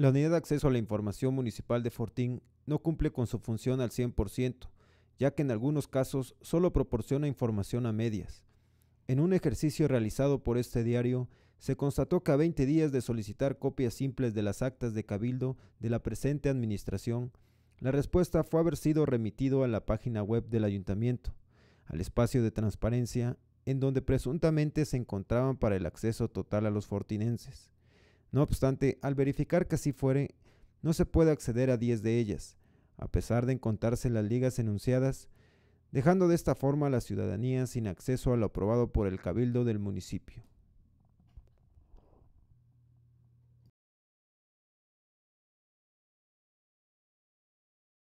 La Unidad de Acceso a la Información Municipal de Fortín no cumple con su función al 100%, ya que en algunos casos solo proporciona información a medias. En un ejercicio realizado por este diario, se constató que a 20 días de solicitar copias simples de las actas de cabildo de la presente administración, la respuesta fue haber sido remitido a la página web del ayuntamiento, al espacio de transparencia, en donde presuntamente se encontraban para el acceso total a los fortinenses. No obstante, al verificar que así fuere, no se puede acceder a 10 de ellas, a pesar de encontrarse las ligas enunciadas, dejando de esta forma a la ciudadanía sin acceso a lo aprobado por el cabildo del municipio.